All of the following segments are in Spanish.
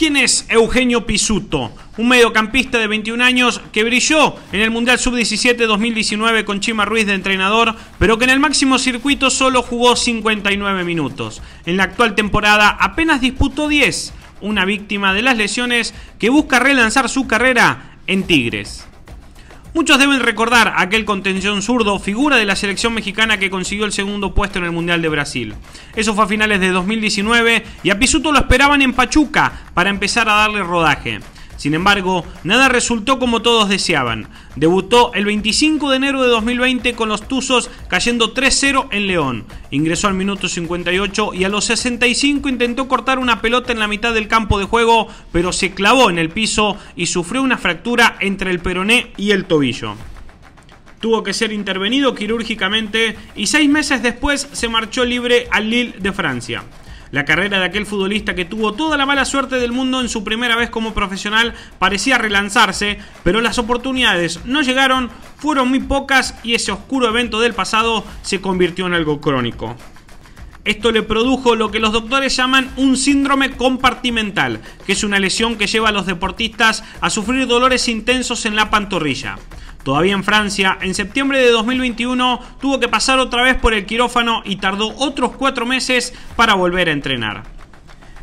¿Quién es Eugenio Pisuto? Un mediocampista de 21 años que brilló en el Mundial Sub-17 2019 con Chima Ruiz de entrenador, pero que en el máximo circuito solo jugó 59 minutos. En la actual temporada apenas disputó 10, una víctima de las lesiones que busca relanzar su carrera en Tigres. Muchos deben recordar aquel contención zurdo, figura de la selección mexicana que consiguió el segundo puesto en el Mundial de Brasil. Eso fue a finales de 2019 y a Pisuto lo esperaban en Pachuca para empezar a darle rodaje. Sin embargo, nada resultó como todos deseaban. Debutó el 25 de enero de 2020 con los Tuzos cayendo 3-0 en León. Ingresó al minuto 58 y a los 65 intentó cortar una pelota en la mitad del campo de juego, pero se clavó en el piso y sufrió una fractura entre el peroné y el tobillo tuvo que ser intervenido quirúrgicamente y seis meses después se marchó libre al Lille de Francia. La carrera de aquel futbolista que tuvo toda la mala suerte del mundo en su primera vez como profesional parecía relanzarse, pero las oportunidades no llegaron, fueron muy pocas y ese oscuro evento del pasado se convirtió en algo crónico. Esto le produjo lo que los doctores llaman un síndrome compartimental, que es una lesión que lleva a los deportistas a sufrir dolores intensos en la pantorrilla. Todavía en Francia, en septiembre de 2021 tuvo que pasar otra vez por el quirófano y tardó otros cuatro meses para volver a entrenar.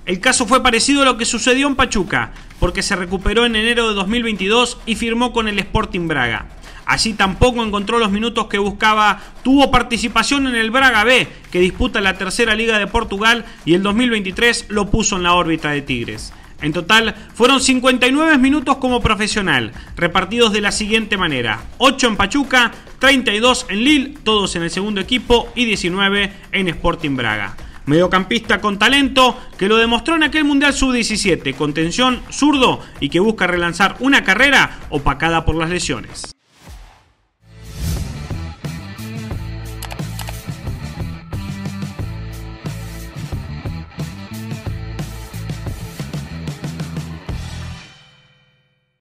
El caso fue parecido a lo que sucedió en Pachuca, porque se recuperó en enero de 2022 y firmó con el Sporting Braga. Allí tampoco encontró los minutos que buscaba. Tuvo participación en el Braga B, que disputa la tercera liga de Portugal y el 2023 lo puso en la órbita de Tigres. En total, fueron 59 minutos como profesional, repartidos de la siguiente manera: 8 en Pachuca, 32 en Lille, todos en el segundo equipo, y 19 en Sporting Braga. Mediocampista con talento que lo demostró en aquel Mundial Sub-17, con tensión zurdo y que busca relanzar una carrera opacada por las lesiones.